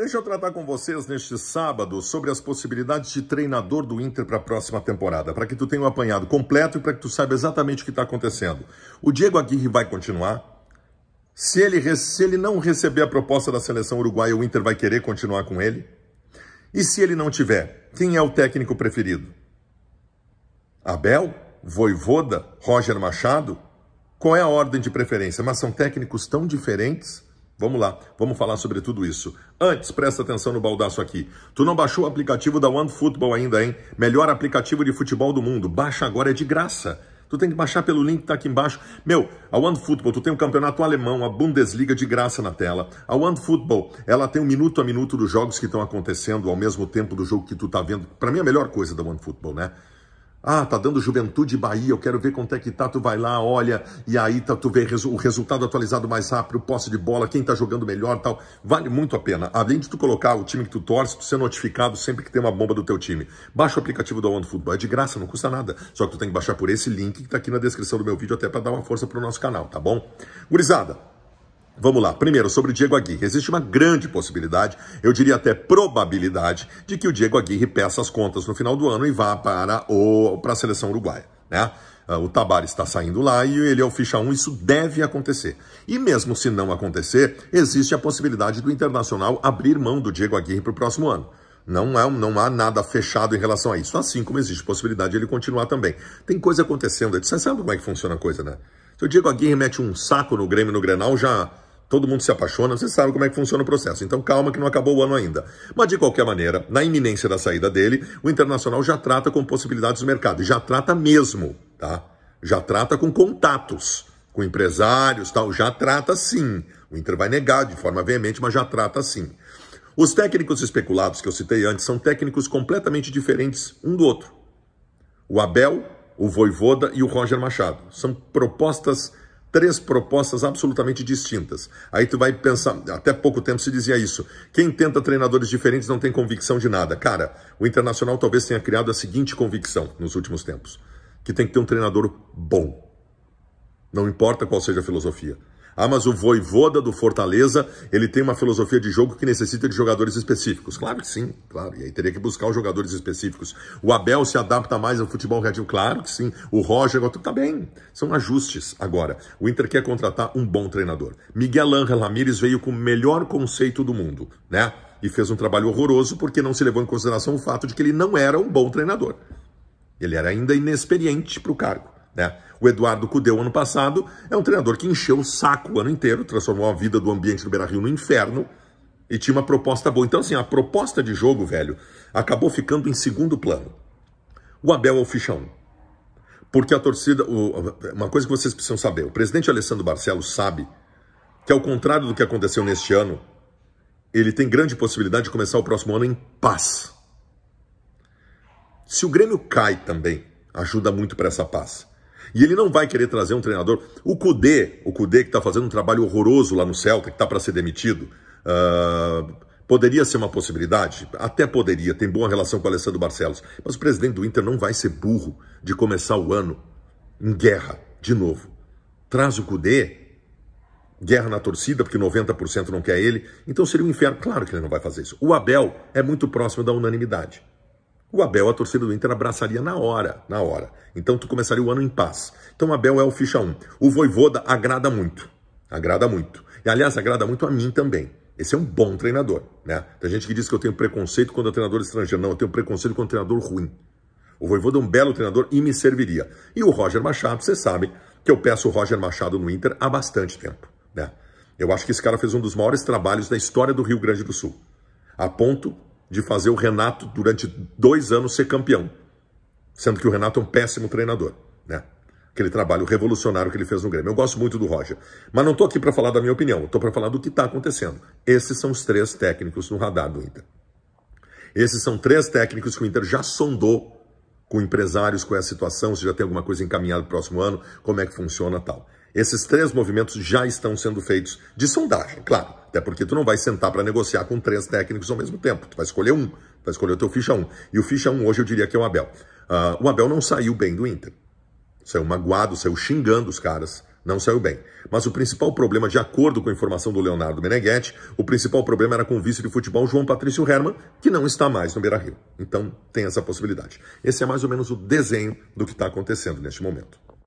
deixa eu tratar com vocês neste sábado sobre as possibilidades de treinador do Inter para a próxima temporada, para que tu tenha um apanhado completo e para que tu saiba exatamente o que está acontecendo. O Diego Aguirre vai continuar? Se ele, se ele não receber a proposta da seleção uruguaia, o Inter vai querer continuar com ele? E se ele não tiver, quem é o técnico preferido? Abel? Voivoda? Roger Machado? Qual é a ordem de preferência? Mas são técnicos tão diferentes Vamos lá, vamos falar sobre tudo isso. Antes, presta atenção no baldaço aqui. Tu não baixou o aplicativo da OneFootball ainda, hein? Melhor aplicativo de futebol do mundo. Baixa agora, é de graça. Tu tem que baixar pelo link que tá aqui embaixo. Meu, a OneFootball, tu tem o um campeonato alemão, a Bundesliga de graça na tela. A OneFootball, ela tem um minuto a minuto dos jogos que estão acontecendo ao mesmo tempo do jogo que tu tá vendo. Para mim, a melhor coisa da OneFootball, né? Ah, tá dando Juventude Bahia, eu quero ver quanto é que tá, tu vai lá, olha, e aí tá, tu vê o resultado atualizado mais rápido, posse de bola, quem tá jogando melhor tal. Vale muito a pena. Além de tu colocar o time que tu torce, tu ser notificado sempre que tem uma bomba do teu time. Baixa o aplicativo da One Football, é de graça, não custa nada. Só que tu tem que baixar por esse link que tá aqui na descrição do meu vídeo até para dar uma força pro nosso canal, tá bom? Gurizada, Vamos lá. Primeiro, sobre o Diego Aguirre. Existe uma grande possibilidade, eu diria até probabilidade, de que o Diego Aguirre peça as contas no final do ano e vá para, o, para a seleção uruguaia. Né? Ah, o Tabar está saindo lá e ele é o ficha 1, isso deve acontecer. E mesmo se não acontecer, existe a possibilidade do Internacional abrir mão do Diego Aguirre para o próximo ano. Não, é, não há nada fechado em relação a isso, assim como existe possibilidade de ele continuar também. Tem coisa acontecendo, você sabe como é que funciona a coisa, né? Se o Diego Aguirre mete um saco no Grêmio no Grenal, já todo mundo se apaixona, você sabe como é que funciona o processo. Então calma que não acabou o ano ainda. Mas de qualquer maneira, na iminência da saída dele, o Internacional já trata com possibilidades do mercado, já trata mesmo, tá? Já trata com contatos, com empresários, tal, já trata sim. O Inter vai negar de forma veemente, mas já trata sim. Os técnicos especulados que eu citei antes são técnicos completamente diferentes um do outro. O Abel, o Voivoda e o Roger Machado. São propostas três propostas absolutamente distintas. Aí tu vai pensar, até pouco tempo se dizia isso. Quem tenta treinadores diferentes não tem convicção de nada. Cara, o Internacional talvez tenha criado a seguinte convicção nos últimos tempos, que tem que ter um treinador bom. Não importa qual seja a filosofia. Ah, mas o Voivoda do Fortaleza, ele tem uma filosofia de jogo que necessita de jogadores específicos. Claro que sim, claro. E aí teria que buscar os jogadores específicos. O Abel se adapta mais ao futebol reativo? Claro que sim. O Roger, tudo tá bem. São ajustes agora. O Inter quer contratar um bom treinador. Miguel Ángel Ramírez veio com o melhor conceito do mundo, né? E fez um trabalho horroroso porque não se levou em consideração o fato de que ele não era um bom treinador. Ele era ainda inexperiente para o cargo. Né? O Eduardo Cudeu, ano passado, é um treinador que encheu o saco o ano inteiro, transformou a vida do ambiente do Beira-Rio no inferno e tinha uma proposta boa. Então, assim, a proposta de jogo, velho, acabou ficando em segundo plano. O Abel é o ficha 1. Porque a torcida... O, uma coisa que vocês precisam saber, o presidente Alessandro Barcelos sabe que, ao contrário do que aconteceu neste ano, ele tem grande possibilidade de começar o próximo ano em paz. Se o Grêmio cai também, ajuda muito para essa paz. E ele não vai querer trazer um treinador. O Cudê, o Cudê que está fazendo um trabalho horroroso lá no Celta, que está para ser demitido, uh, poderia ser uma possibilidade? Até poderia, tem boa relação com o Alessandro Barcelos. Mas o presidente do Inter não vai ser burro de começar o ano em guerra, de novo. Traz o Cudê, guerra na torcida, porque 90% não quer ele. Então seria um inferno. Claro que ele não vai fazer isso. O Abel é muito próximo da unanimidade o Abel, a torcida do Inter, abraçaria na hora, na hora. Então tu começaria o ano em paz. Então o Abel é o ficha 1. O Voivoda agrada muito, agrada muito. E aliás, agrada muito a mim também. Esse é um bom treinador, né? Tem gente que diz que eu tenho preconceito quando é treinador estrangeiro. Não, eu tenho preconceito quando é treinador ruim. O Voivoda é um belo treinador e me serviria. E o Roger Machado, vocês sabem que eu peço o Roger Machado no Inter há bastante tempo, né? Eu acho que esse cara fez um dos maiores trabalhos da história do Rio Grande do Sul. A ponto de fazer o Renato, durante dois anos, ser campeão. Sendo que o Renato é um péssimo treinador, né? Aquele trabalho revolucionário que ele fez no Grêmio. Eu gosto muito do Roger. Mas não estou aqui para falar da minha opinião, estou para falar do que está acontecendo. Esses são os três técnicos no radar do Inter. Esses são três técnicos que o Inter já sondou com empresários, com é a situação, se já tem alguma coisa encaminhada para o próximo ano, como é que funciona tal. Esses três movimentos já estão sendo feitos de sondagem, claro. Até porque tu não vai sentar para negociar com três técnicos ao mesmo tempo. Tu vai escolher um, tu vai escolher o teu ficha 1. E o ficha 1 hoje eu diria que é o Abel. Uh, o Abel não saiu bem do Inter. Saiu magoado, saiu xingando os caras. Não saiu bem. Mas o principal problema, de acordo com a informação do Leonardo Meneghetti, o principal problema era com o vice de futebol João Patrício Herman, que não está mais no Beira-Rio. Então tem essa possibilidade. Esse é mais ou menos o desenho do que está acontecendo neste momento.